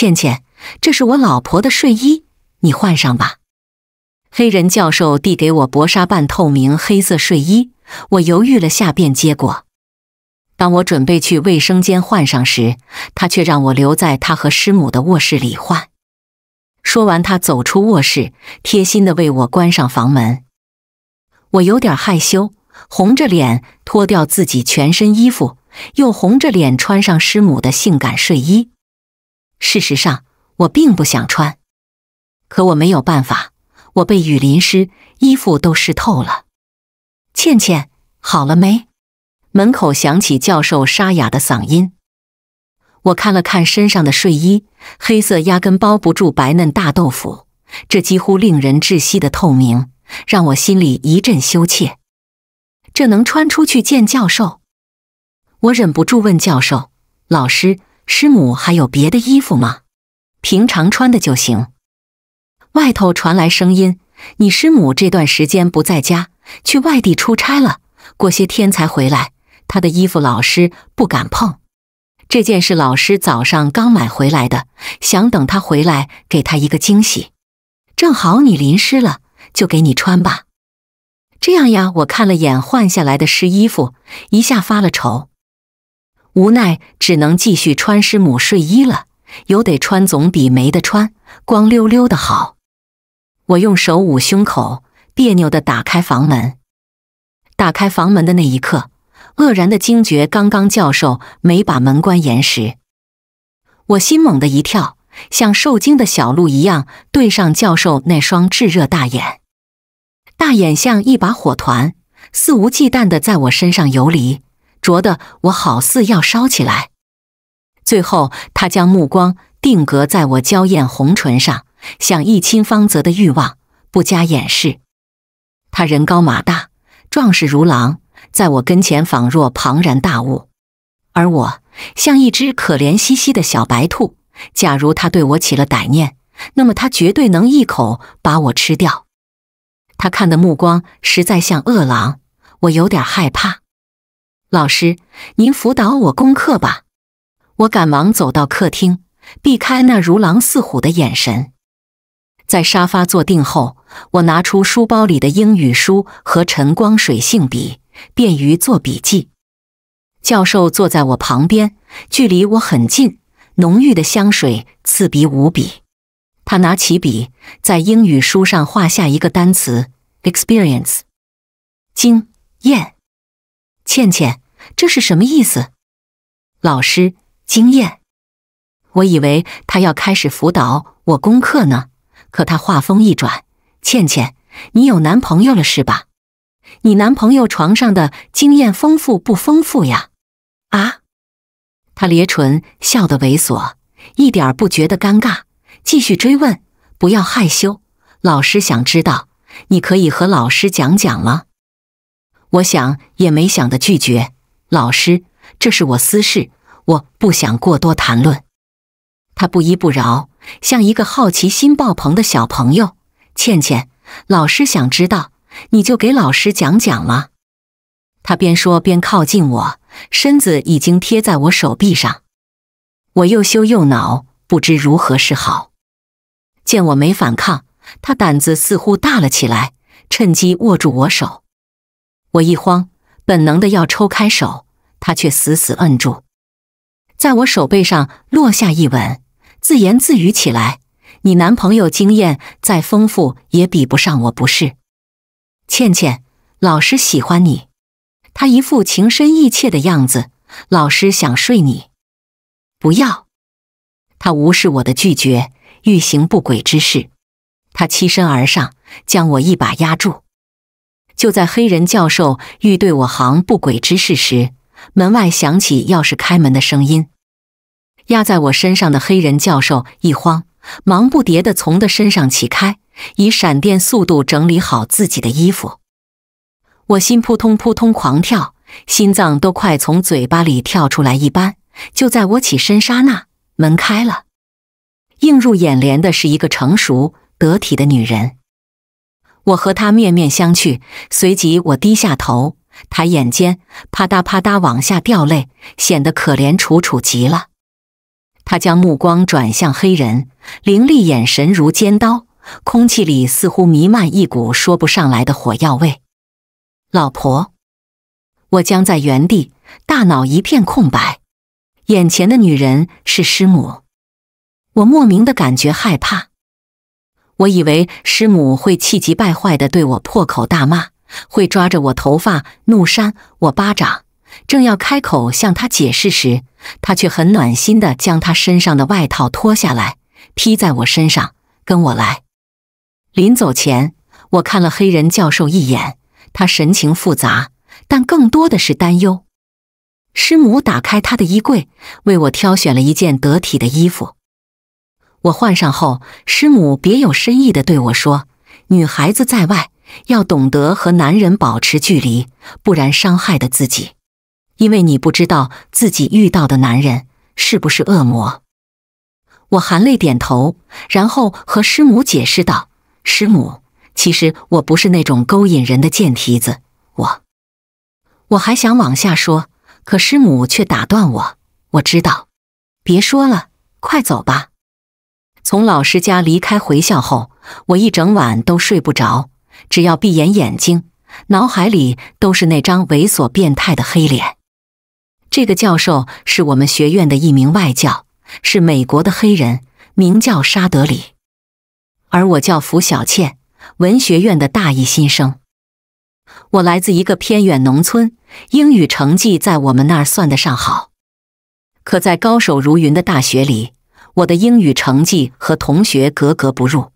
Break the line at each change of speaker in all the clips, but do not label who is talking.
倩倩，这是我老婆的睡衣，你换上吧。黑人教授递给我薄纱、半透明黑色睡衣，我犹豫了下便接过。当我准备去卫生间换上时，他却让我留在他和师母的卧室里换。说完，他走出卧室，贴心地为我关上房门。我有点害羞，红着脸脱掉自己全身衣服，又红着脸穿上师母的性感睡衣。事实上，我并不想穿，可我没有办法，我被雨淋湿，衣服都湿透了。倩倩，好了没？门口响起教授沙哑的嗓音。我看了看身上的睡衣，黑色压根包不住白嫩大豆腐，这几乎令人窒息的透明，让我心里一阵羞怯。这能穿出去见教授？我忍不住问教授老师。师母还有别的衣服吗？平常穿的就行。外头传来声音：“你师母这段时间不在家，去外地出差了，过些天才回来。她的衣服老师不敢碰，这件是老师早上刚买回来的，想等她回来给她一个惊喜。正好你淋湿了，就给你穿吧。”这样呀，我看了眼换下来的湿衣服，一下发了愁。无奈，只能继续穿师母睡衣了。有得穿总比没得穿光溜溜的好。我用手捂胸口，别扭地打开房门。打开房门的那一刻，愕然的惊觉刚刚教授没把门关严实。我心猛地一跳，像受惊的小鹿一样，对上教授那双炙热大眼。大眼像一把火团，肆无忌惮地在我身上游离。灼的我好似要烧起来，最后他将目光定格在我娇艳红唇上，想一亲芳泽的欲望不加掩饰。他人高马大，壮士如狼，在我跟前仿若庞然大物，而我像一只可怜兮兮的小白兔。假如他对我起了歹念，那么他绝对能一口把我吃掉。他看的目光实在像饿狼，我有点害怕。老师，您辅导我功课吧。我赶忙走到客厅，避开那如狼似虎的眼神。在沙发坐定后，我拿出书包里的英语书和晨光水性笔，便于做笔记。教授坐在我旁边，距离我很近，浓郁的香水刺鼻无比。他拿起笔，在英语书上画下一个单词：experience，经验。倩倩，这是什么意思？老师，经验。我以为他要开始辅导我功课呢，可他话锋一转：“倩倩，你有男朋友了是吧？你男朋友床上的经验丰富不丰富呀？”啊！他咧唇笑得猥琐，一点儿不觉得尴尬，继续追问：“不要害羞，老师想知道，你可以和老师讲讲吗？”我想也没想的拒绝老师，这是我私事，我不想过多谈论。他不依不饶，像一个好奇心爆棚的小朋友。倩倩，老师想知道，你就给老师讲讲嘛。他边说边靠近我，身子已经贴在我手臂上。我又羞又恼，不知如何是好。见我没反抗，他胆子似乎大了起来，趁机握住我手。我一慌，本能的要抽开手，他却死死摁住，在我手背上落下一吻，自言自语起来：“你男朋友经验再丰富，也比不上我不是。”倩倩老师喜欢你，他一副情深意切的样子。老师想睡你，不要。他无视我的拒绝，欲行不轨之事。他欺身而上，将我一把压住。就在黑人教授欲对我行不轨之事时，门外响起钥匙开门的声音。压在我身上的黑人教授一慌，忙不迭地从的身上起开，以闪电速度整理好自己的衣服。我心扑通扑通狂跳，心脏都快从嘴巴里跳出来一般。就在我起身刹那，门开了，映入眼帘的是一个成熟得体的女人。我和他面面相觑，随即我低下头，他眼尖，啪嗒啪嗒往下掉泪，显得可怜楚楚极了。他将目光转向黑人，凌厉眼神如尖刀，空气里似乎弥漫一股说不上来的火药味。老婆，我僵在原地，大脑一片空白，眼前的女人是师母，我莫名的感觉害怕。我以为师母会气急败坏的对我破口大骂，会抓着我头发怒扇我巴掌。正要开口向他解释时，他却很暖心的将他身上的外套脱下来披在我身上，跟我来。临走前，我看了黑人教授一眼，他神情复杂，但更多的是担忧。师母打开他的衣柜，为我挑选了一件得体的衣服。我换上后，师母别有深意的对我说：“女孩子在外要懂得和男人保持距离，不然伤害的自己，因为你不知道自己遇到的男人是不是恶魔。”我含泪点头，然后和师母解释道：“师母，其实我不是那种勾引人的贱蹄子，我……我还想往下说，可师母却打断我，我知道，别说了，快走吧。”从老师家离开回校后，我一整晚都睡不着。只要闭眼，眼睛脑海里都是那张猥琐变态的黑脸。这个教授是我们学院的一名外教，是美国的黑人，名叫沙德里。而我叫符小倩，文学院的大一新生。我来自一个偏远农村，英语成绩在我们那儿算得上好，可在高手如云的大学里。我的英语成绩和同学格格不入。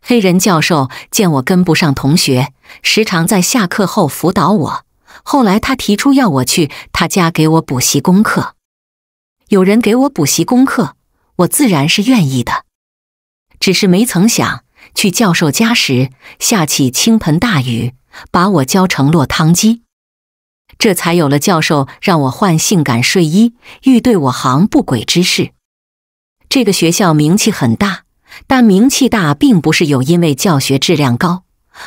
黑人教授见我跟不上同学，时常在下课后辅导我。后来他提出要我去他家给我补习功课。有人给我补习功课，我自然是愿意的。只是没曾想，去教授家时下起倾盆大雨，把我浇成落汤鸡。这才有了教授让我换性感睡衣，欲对我行不轨之事。这个学校名气很大，但名气大并不是有因为教学质量高，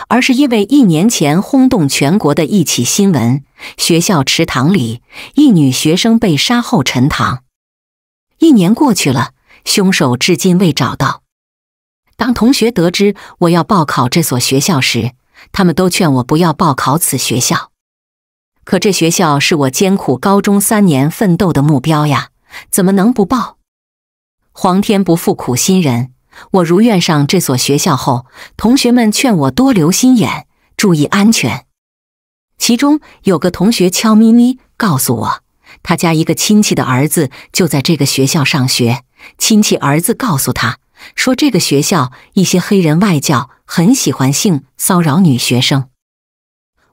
而是因为一年前轰动全国的一起新闻：学校池塘里一女学生被杀后沉塘。一年过去了，凶手至今未找到。当同学得知我要报考这所学校时，他们都劝我不要报考此学校。可这学校是我艰苦高中三年奋斗的目标呀，怎么能不报？皇天不负苦心人，我如愿上这所学校后，同学们劝我多留心眼，注意安全。其中有个同学悄咪咪告诉我，他家一个亲戚的儿子就在这个学校上学，亲戚儿子告诉他说，这个学校一些黑人外教很喜欢性骚扰女学生。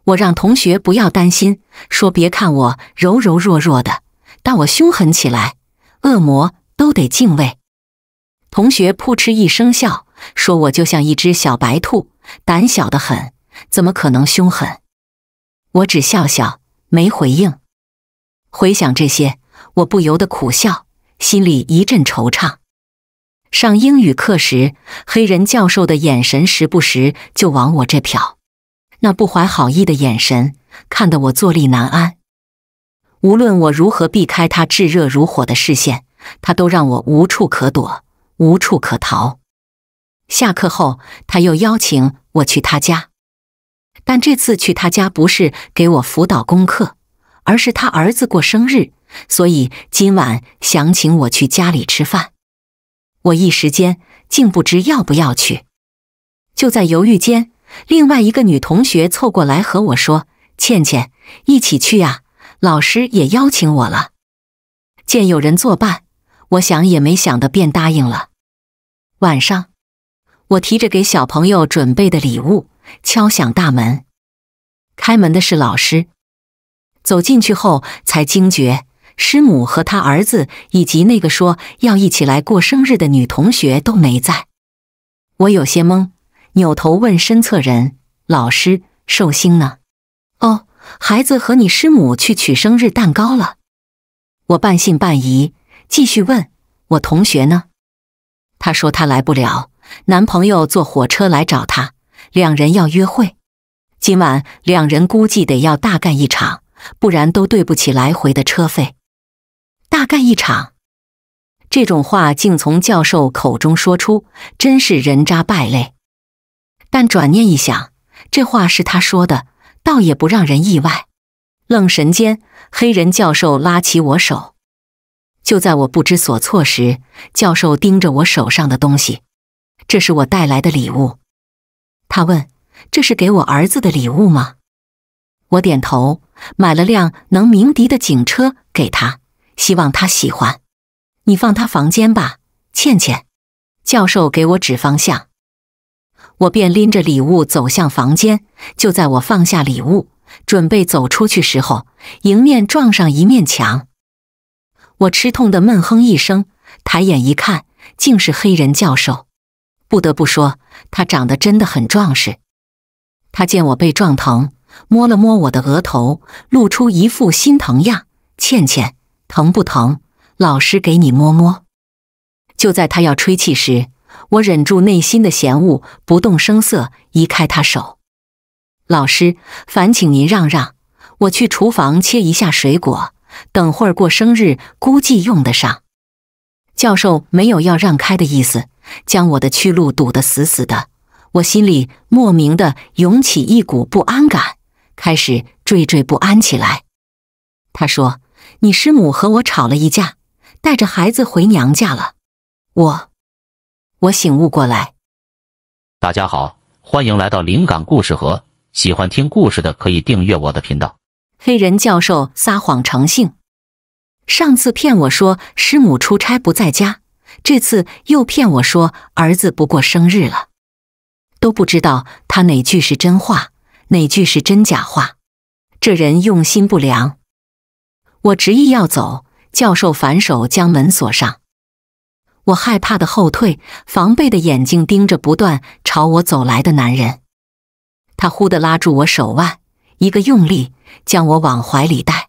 我让同学不要担心，说别看我柔柔弱弱的，但我凶狠起来，恶魔。都得敬畏。同学扑哧一声笑，说我就像一只小白兔，胆小的很，怎么可能凶狠？我只笑笑，没回应。回想这些，我不由得苦笑，心里一阵惆怅。上英语课时，黑人教授的眼神时不时就往我这瞟，那不怀好意的眼神看得我坐立难安。无论我如何避开他炙热如火的视线。他都让我无处可躲，无处可逃。下课后，他又邀请我去他家，但这次去他家不是给我辅导功课，而是他儿子过生日，所以今晚想请我去家里吃饭。我一时间竟不知要不要去，就在犹豫间，另外一个女同学凑过来和我说：“倩倩，一起去呀，老师也邀请我了。”见有人作伴。我想也没想的便答应了。晚上，我提着给小朋友准备的礼物敲响大门，开门的是老师。走进去后才惊觉，师母和他儿子以及那个说要一起来过生日的女同学都没在。我有些懵，扭头问身侧人：“老师，寿星呢？”“哦，孩子和你师母去取生日蛋糕了。”我半信半疑。继续问，我同学呢？她说她来不了，男朋友坐火车来找她，两人要约会。今晚两人估计得要大干一场，不然都对不起来回的车费。大干一场，这种话竟从教授口中说出，真是人渣败类。但转念一想，这话是他说的，倒也不让人意外。愣神间，黑人教授拉起我手。就在我不知所措时，教授盯着我手上的东西，这是我带来的礼物。他问：“这是给我儿子的礼物吗？”我点头，买了辆能鸣笛的警车给他，希望他喜欢。你放他房间吧，倩倩。教授给我指方向，我便拎着礼物走向房间。就在我放下礼物，准备走出去时候，迎面撞上一面墙。我吃痛的闷哼一声，抬眼一看，竟是黑人教授。不得不说，他长得真的很壮实。他见我被撞疼，摸了摸我的额头，露出一副心疼样：“倩倩，疼不疼？老师给你摸摸。”就在他要吹气时，我忍住内心的嫌恶，不动声色移开他手。“老师，烦请您让让，我去厨房切一下水果。”等会儿过生日，估计用得上。教授没有要让开的意思，将我的去路堵得死死的。我心里莫名的涌起一股不安感，开始惴惴不安起来。他说：“你师母和我吵了一架，带着孩子回娘家了。”我……我醒悟过来。大家好，欢迎来到灵感故事盒。喜欢听故事的可以订阅我的频道。黑人教授撒谎成性，上次骗我说师母出差不在家，这次又骗我说儿子不过生日了，都不知道他哪句是真话，哪句是真假话。这人用心不良，我执意要走，教授反手将门锁上，我害怕的后退，防备的眼睛盯着不断朝我走来的男人，他忽的拉住我手腕。一个用力将我往怀里带，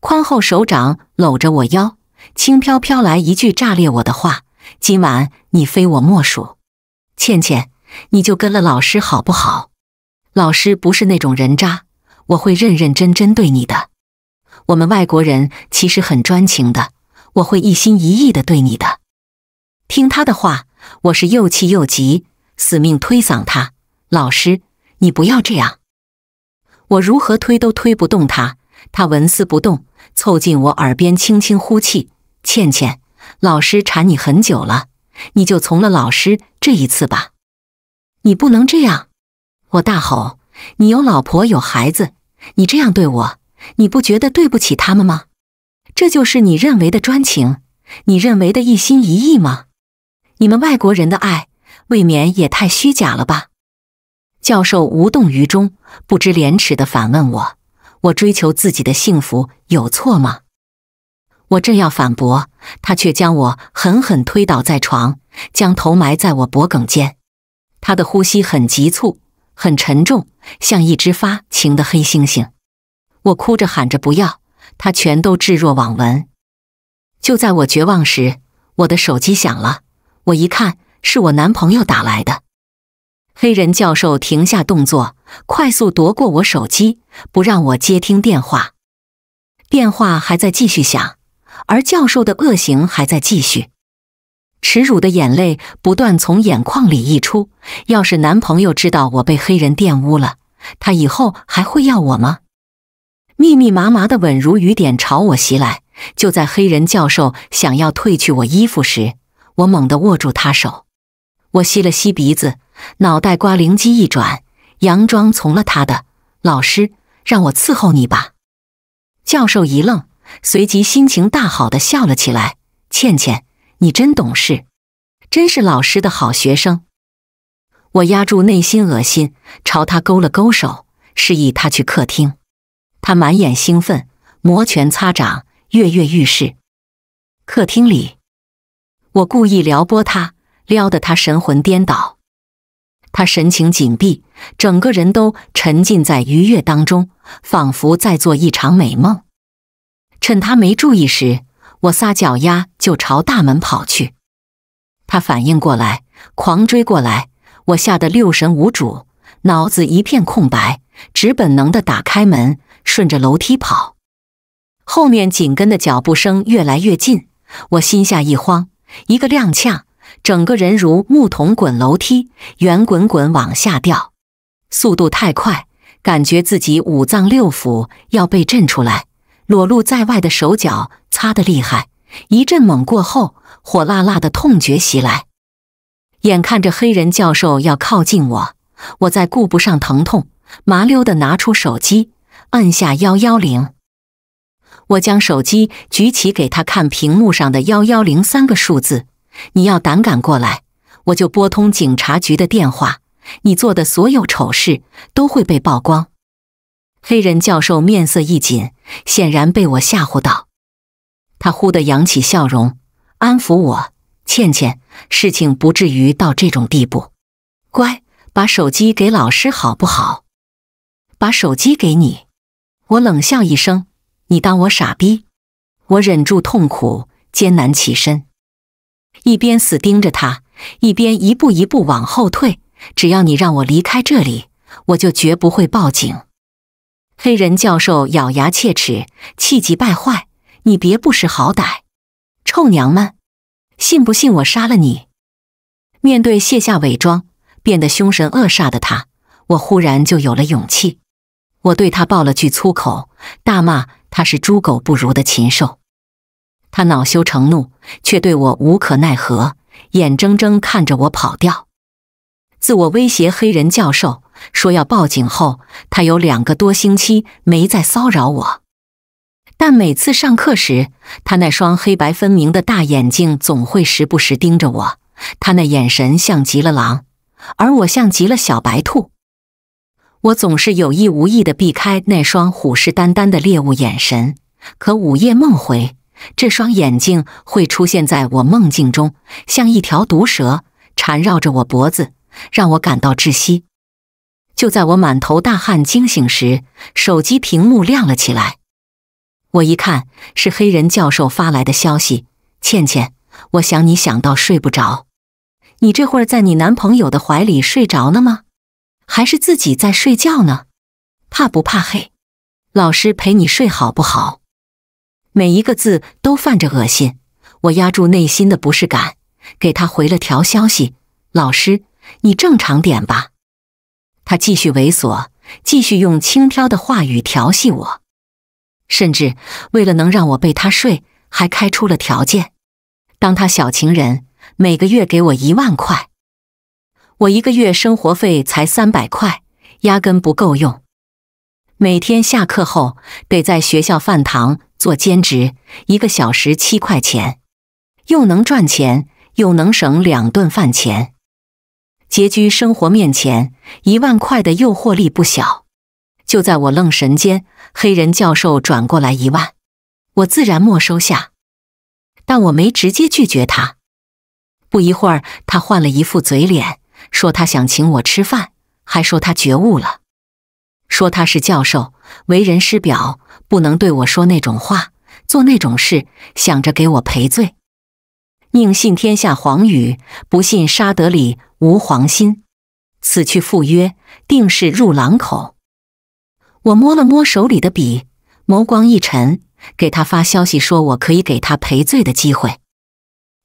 宽厚手掌搂着我腰，轻飘飘来一句炸裂我的话：“今晚你非我莫属，倩倩，你就跟了老师好不好？老师不是那种人渣，我会认认真真对你的。我们外国人其实很专情的，我会一心一意的对你的。”听他的话，我是又气又急，死命推搡他：“老师，你不要这样。”我如何推都推不动他，他纹丝不动，凑近我耳边轻轻呼气：“倩倩，老师缠你很久了，你就从了老师这一次吧。”你不能这样！我大吼：“你有老婆有孩子，你这样对我，你不觉得对不起他们吗？这就是你认为的专情，你认为的一心一意吗？你们外国人的爱，未免也太虚假了吧！”教授无动于衷，不知廉耻的反问我：“我追求自己的幸福有错吗？”我正要反驳，他却将我狠狠推倒在床，将头埋在我脖颈间。他的呼吸很急促，很沉重，像一只发情的黑猩猩。我哭着喊着不要，他全都置若罔闻。就在我绝望时，我的手机响了，我一看是我男朋友打来的。黑人教授停下动作，快速夺过我手机，不让我接听电话。电话还在继续响，而教授的恶行还在继续。耻辱的眼泪不断从眼眶里溢出。要是男朋友知道我被黑人玷污了，他以后还会要我吗？密密麻麻的吻如雨点朝我袭来。就在黑人教授想要褪去我衣服时，我猛地握住他手。我吸了吸鼻子。脑袋瓜灵机一转，佯装从了他的老师，让我伺候你吧。教授一愣，随即心情大好的笑了起来：“倩倩，你真懂事，真是老师的好学生。”我压住内心恶心，朝他勾了勾手，示意他去客厅。他满眼兴奋，摩拳擦掌，跃跃欲试。客厅里，我故意撩拨他，撩得他神魂颠倒。他神情紧闭，整个人都沉浸在愉悦当中，仿佛在做一场美梦。趁他没注意时，我撒脚丫就朝大门跑去。他反应过来，狂追过来，我吓得六神无主，脑子一片空白，只本能的打开门，顺着楼梯跑。后面紧跟的脚步声越来越近，我心下一慌，一个踉跄。整个人如木桶滚楼梯，圆滚滚往下掉，速度太快，感觉自己五脏六腑要被震出来。裸露在外的手脚擦得厉害，一阵猛过后，火辣辣的痛觉袭来。眼看着黑人教授要靠近我，我再顾不上疼痛，麻溜的拿出手机，按下幺幺零。我将手机举起给他看，屏幕上的幺幺零三个数字。你要胆敢过来，我就拨通警察局的电话。你做的所有丑事都会被曝光。黑人教授面色一紧，显然被我吓唬到。他忽地扬起笑容，安抚我：“倩倩，事情不至于到这种地步。乖，把手机给老师好不好？把手机给你。”我冷笑一声：“你当我傻逼？”我忍住痛苦，艰难起身。一边死盯着他，一边一步一步往后退。只要你让我离开这里，我就绝不会报警。黑人教授咬牙切齿，气急败坏：“你别不识好歹，臭娘们！信不信我杀了你？”面对卸下伪装、变得凶神恶煞的他，我忽然就有了勇气。我对他爆了句粗口，大骂他是猪狗不如的禽兽。他恼羞成怒，却对我无可奈何，眼睁睁看着我跑掉。自我威胁黑人教授说要报警后，他有两个多星期没再骚扰我，但每次上课时，他那双黑白分明的大眼睛总会时不时盯着我。他那眼神像极了狼，而我像极了小白兔。我总是有意无意的避开那双虎视眈眈的猎物眼神，可午夜梦回。这双眼睛会出现在我梦境中，像一条毒蛇缠绕着我脖子，让我感到窒息。就在我满头大汗惊醒时，手机屏幕亮了起来。我一看，是黑人教授发来的消息：“倩倩，我想你想到睡不着。你这会儿在你男朋友的怀里睡着了吗？还是自己在睡觉呢？怕不怕黑？老师陪你睡好不好？”每一个字都泛着恶心，我压住内心的不适感，给他回了条消息：“老师，你正常点吧。”他继续猥琐，继续用轻佻的话语调戏我，甚至为了能让我被他睡，还开出了条件：当他小情人，每个月给我一万块。我一个月生活费才三百块，压根不够用，每天下课后得在学校饭堂。做兼职，一个小时七块钱，又能赚钱，又能省两顿饭钱。拮据生活面前，一万块的诱惑力不小。就在我愣神间，黑人教授转过来一万，我自然没收下，但我没直接拒绝他。不一会儿，他换了一副嘴脸，说他想请我吃饭，还说他觉悟了。说他是教授，为人师表，不能对我说那种话，做那种事，想着给我赔罪。宁信天下黄雨，不信沙德里无黄心。此去赴约，定是入狼口。我摸了摸手里的笔，眸光一沉，给他发消息说我可以给他赔罪的机会。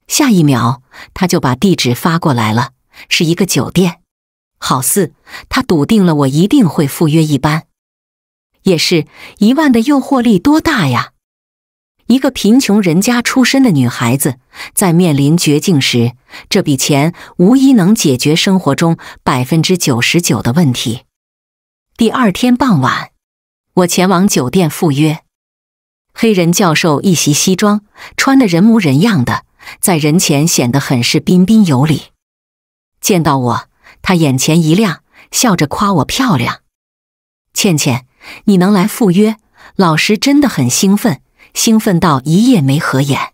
下一秒，他就把地址发过来了，是一个酒店。好似他笃定了我一定会赴约一般，也是一万的诱惑力多大呀！一个贫穷人家出身的女孩子在面临绝境时，这笔钱无疑能解决生活中百分之九十九的问题。第二天傍晚，我前往酒店赴约。黑人教授一袭西装，穿的人模人样的，在人前显得很是彬彬有礼。见到我。他眼前一亮，笑着夸我漂亮。倩倩，你能来赴约，老师真的很兴奋，兴奋到一夜没合眼。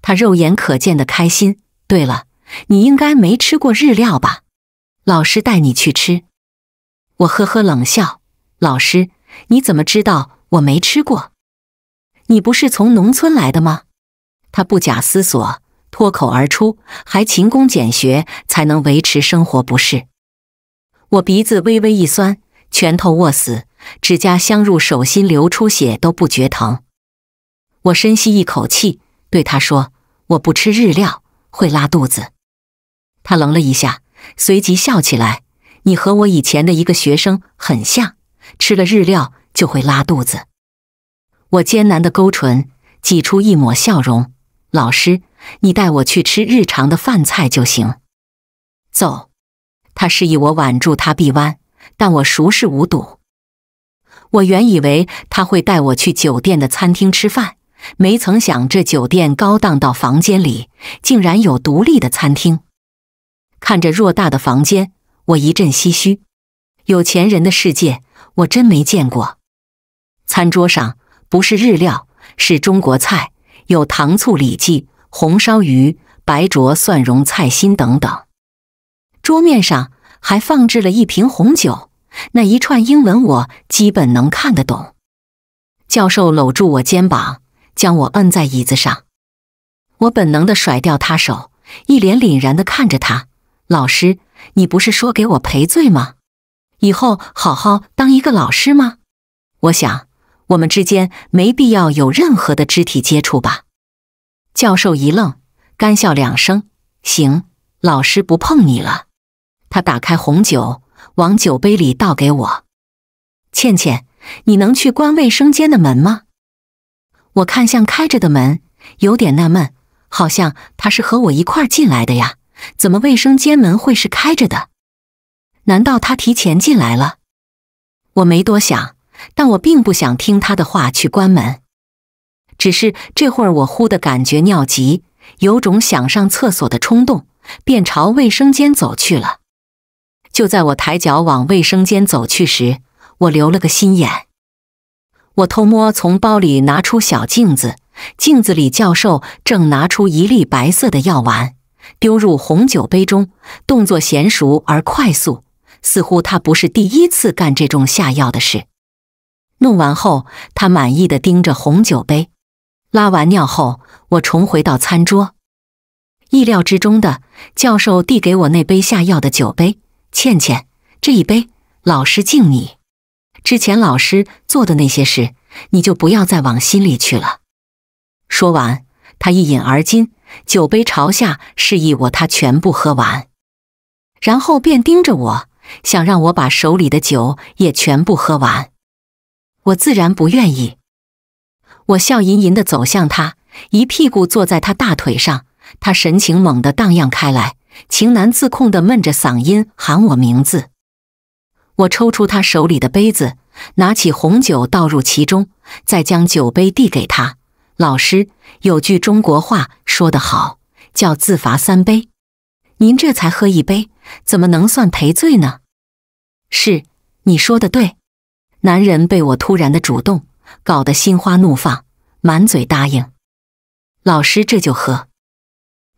他肉眼可见的开心。对了，你应该没吃过日料吧？老师带你去吃。我呵呵冷笑。老师，你怎么知道我没吃过？你不是从农村来的吗？他不假思索。脱口而出，还勤工俭学才能维持生活，不是？我鼻子微微一酸，拳头握死，指甲镶入手心流出血都不觉疼。我深吸一口气，对他说：“我不吃日料，会拉肚子。”他愣了一下，随即笑起来：“你和我以前的一个学生很像，吃了日料就会拉肚子。”我艰难的勾唇，挤出一抹笑容：“老师。”你带我去吃日常的饭菜就行。走，他示意我挽住他臂弯，但我熟视无睹。我原以为他会带我去酒店的餐厅吃饭，没曾想这酒店高档到房间里竟然有独立的餐厅。看着偌大的房间，我一阵唏嘘。有钱人的世界，我真没见过。餐桌上不是日料，是中国菜，有糖醋里脊。红烧鱼、白灼蒜蓉菜心等等，桌面上还放置了一瓶红酒。那一串英文我基本能看得懂。教授搂住我肩膀，将我摁在椅子上。我本能的甩掉他手，一脸凛然的看着他。老师，你不是说给我赔罪吗？以后好好当一个老师吗？我想，我们之间没必要有任何的肢体接触吧。教授一愣，干笑两声：“行，老师不碰你了。”他打开红酒，往酒杯里倒给我。倩倩，你能去关卫生间的门吗？我看向开着的门，有点纳闷，好像他是和我一块进来的呀，怎么卫生间门会是开着的？难道他提前进来了？我没多想，但我并不想听他的话去关门。只是这会儿我忽的感觉尿急，有种想上厕所的冲动，便朝卫生间走去了。就在我抬脚往卫生间走去时，我留了个心眼，我偷摸从包里拿出小镜子，镜子里教授正拿出一粒白色的药丸，丢入红酒杯中，动作娴熟而快速，似乎他不是第一次干这种下药的事。弄完后，他满意的盯着红酒杯。拉完尿后，我重回到餐桌。意料之中的，教授递给我那杯下药的酒杯。倩倩，这一杯，老师敬你。之前老师做的那些事，你就不要再往心里去了。说完，他一饮而尽，酒杯朝下，示意我他全部喝完，然后便盯着我，想让我把手里的酒也全部喝完。我自然不愿意。我笑吟吟地走向他，一屁股坐在他大腿上，他神情猛地荡漾开来，情难自控地闷着嗓音喊我名字。我抽出他手里的杯子，拿起红酒倒入其中，再将酒杯递给他。老师有句中国话说得好，叫“自罚三杯”。您这才喝一杯，怎么能算赔罪呢？是你说的对。男人被我突然的主动。搞得心花怒放，满嘴答应。老师这就喝，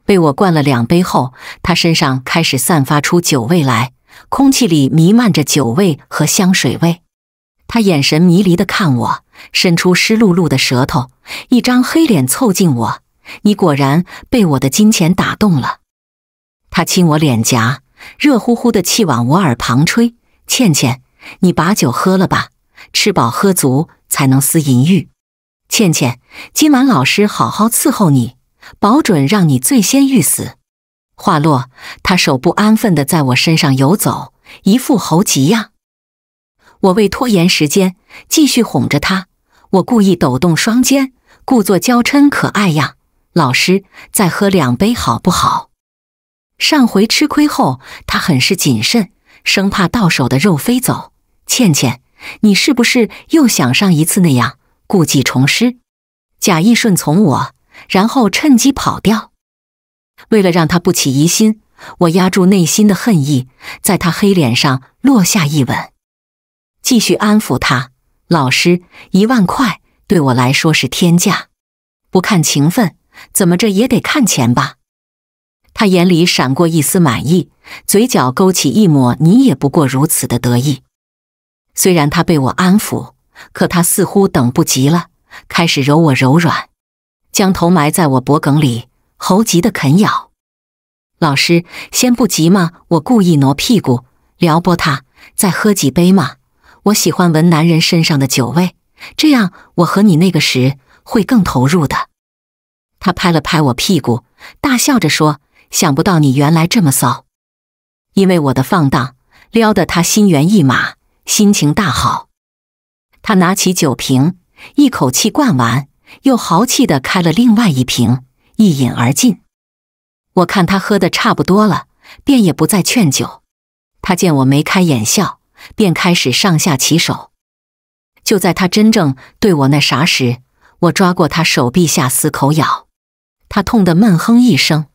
被我灌了两杯后，他身上开始散发出酒味来，空气里弥漫着酒味和香水味。他眼神迷离的看我，伸出湿漉漉的舌头，一张黑脸凑近我：“你果然被我的金钱打动了。”他亲我脸颊，热乎乎的气往我耳旁吹：“倩倩，你把酒喝了吧。”吃饱喝足才能思淫欲。倩倩，今晚老师好好伺候你，保准让你最先欲死。话落，他手不安分的在我身上游走，一副猴急样。我为拖延时间，继续哄着他。我故意抖动双肩，故作娇嗔可爱样。老师，再喝两杯好不好？上回吃亏后，他很是谨慎，生怕到手的肉飞走。倩倩。你是不是又想上一次那样故技重施，假意顺从我，然后趁机跑掉？为了让他不起疑心，我压住内心的恨意，在他黑脸上落下一吻，继续安抚他。老师，一万块对我来说是天价，不看情分，怎么着也得看钱吧？他眼里闪过一丝满意，嘴角勾起一抹“你也不过如此”的得意。虽然他被我安抚，可他似乎等不及了，开始揉我柔软，将头埋在我脖梗里，猴急的啃咬。老师，先不急嘛，我故意挪屁股，撩拨他，再喝几杯嘛。我喜欢闻男人身上的酒味，这样我和你那个时会更投入的。他拍了拍我屁股，大笑着说：“想不到你原来这么骚，因为我的放荡，撩得他心猿意马。”心情大好，他拿起酒瓶，一口气灌完，又豪气的开了另外一瓶，一饮而尽。我看他喝的差不多了，便也不再劝酒。他见我眉开眼笑，便开始上下其手。就在他真正对我那啥时，我抓过他手臂下死口咬，他痛得闷哼一声。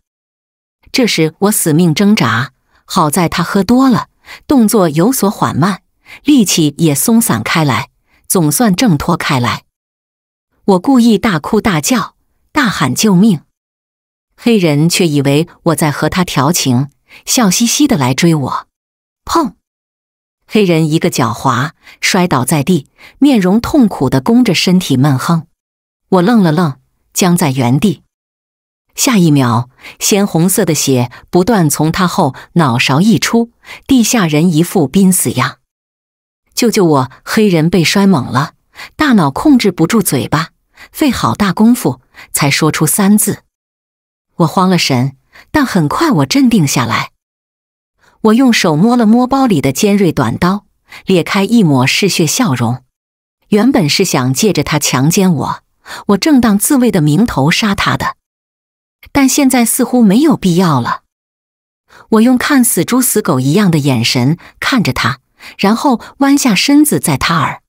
这时我死命挣扎，好在他喝多了，动作有所缓慢。力气也松散开来，总算挣脱开来。我故意大哭大叫，大喊救命。黑人却以为我在和他调情，笑嘻嘻的来追我。砰！黑人一个脚滑，摔倒在地，面容痛苦的弓着身体闷哼。我愣了愣，僵在原地。下一秒，鲜红色的血不断从他后脑勺溢出，地下人一副濒死样。救救我！黑人被摔懵了，大脑控制不住嘴巴，费好大功夫才说出三字。我慌了神，但很快我镇定下来。我用手摸了摸包里的尖锐短刀，裂开一抹嗜血笑容。原本是想借着他强奸我，我正当自卫的名头杀他的，但现在似乎没有必要了。我用看死猪死狗一样的眼神看着他。然后弯下身子，在他耳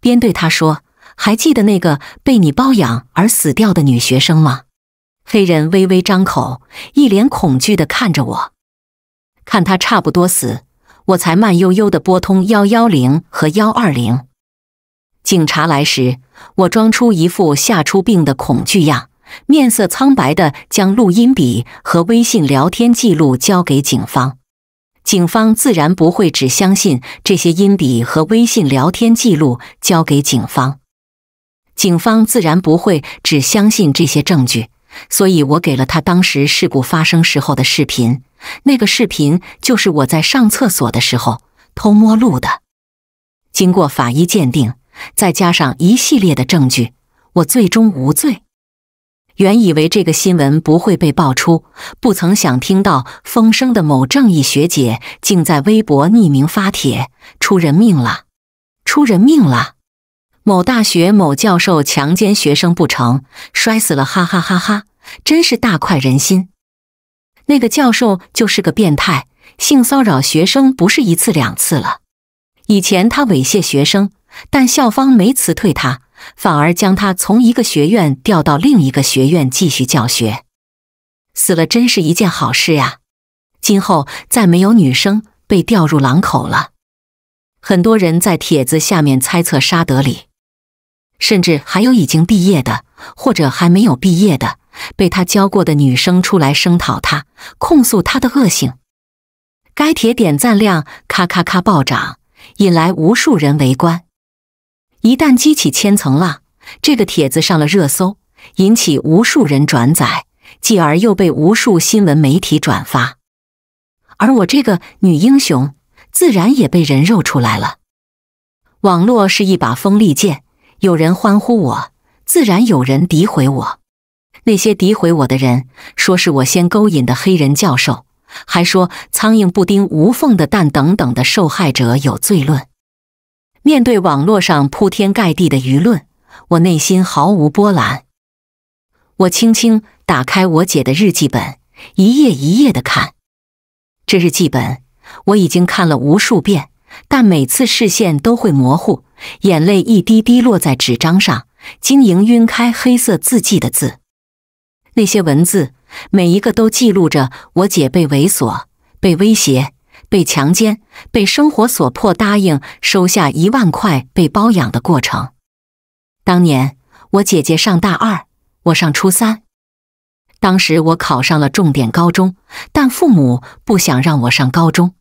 边对他说：“还记得那个被你包养而死掉的女学生吗？”黑人微微张口，一脸恐惧地看着我。看他差不多死，我才慢悠悠地拨通幺幺零和幺二零。警察来时，我装出一副吓出病的恐惧样，面色苍白地将录音笔和微信聊天记录交给警方。警方自然不会只相信这些音底和微信聊天记录交给警方，警方自然不会只相信这些证据，所以我给了他当时事故发生时候的视频，那个视频就是我在上厕所的时候偷摸录的。经过法医鉴定，再加上一系列的证据，我最终无罪。原以为这个新闻不会被爆出，不曾想听到风声的某正义学姐竟在微博匿名发帖：“出人命了，出人命了！某大学某教授强奸学生不成，摔死了，哈哈哈哈！真是大快人心。”那个教授就是个变态，性骚扰学生不是一次两次了。以前他猥亵学生，但校方没辞退他。反而将他从一个学院调到另一个学院继续教学，死了真是一件好事呀！今后再没有女生被调入狼口了。很多人在帖子下面猜测沙德里，甚至还有已经毕业的或者还没有毕业的被他教过的女生出来声讨他，控诉他的恶性。该帖点赞量咔咔咔暴涨，引来无数人围观。一旦激起千层浪，这个帖子上了热搜，引起无数人转载，继而又被无数新闻媒体转发，而我这个女英雄自然也被人肉出来了。网络是一把锋利剑，有人欢呼我，自然有人诋毁我。那些诋毁我的人说是我先勾引的黑人教授，还说苍蝇不叮无缝的蛋等等的受害者有罪论。面对网络上铺天盖地的舆论，我内心毫无波澜。我轻轻打开我姐的日记本，一页一页的看。这日记本我已经看了无数遍，但每次视线都会模糊，眼泪一滴滴落在纸张上，晶莹晕开黑色字迹的字。那些文字，每一个都记录着我姐被猥琐、被威胁。被强奸，被生活所迫，答应收下一万块，被包养的过程。当年我姐姐上大二，我上初三。当时我考上了重点高中，但父母不想让我上高中，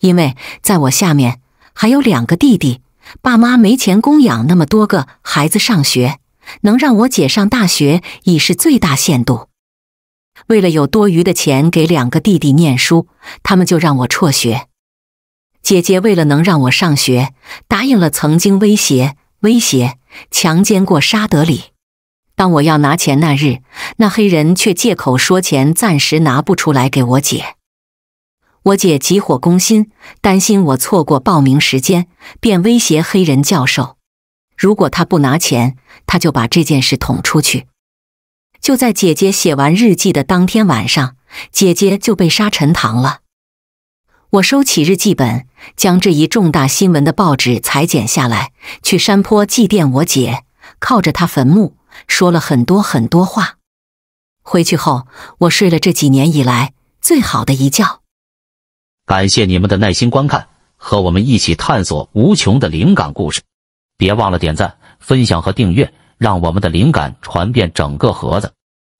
因为在我下面还有两个弟弟，爸妈没钱供养那么多个孩子上学，能让我姐上大学已是最大限度。为了有多余的钱给两个弟弟念书，他们就让我辍学。姐姐为了能让我上学，答应了曾经威胁、威胁、强奸过沙德里。当我要拿钱那日，那黑人却借口说钱暂时拿不出来给我姐。我姐急火攻心，担心我错过报名时间，便威胁黑人教授：如果他不拿钱，他就把这件事捅出去。就在姐姐写完日记的当天晚上，姐姐就被杀沉塘了。我收起日记本，将这一重大新闻的报纸裁剪下来，去山坡祭奠我姐，靠着她坟墓说了很多很多话。回去后，我睡了这几年以来最好的一觉。感谢你们的耐心观看，和我们一起探索无穷的灵感故事。别忘了点赞、分享和订阅。让我们的灵感传遍整个盒子。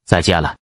再见了。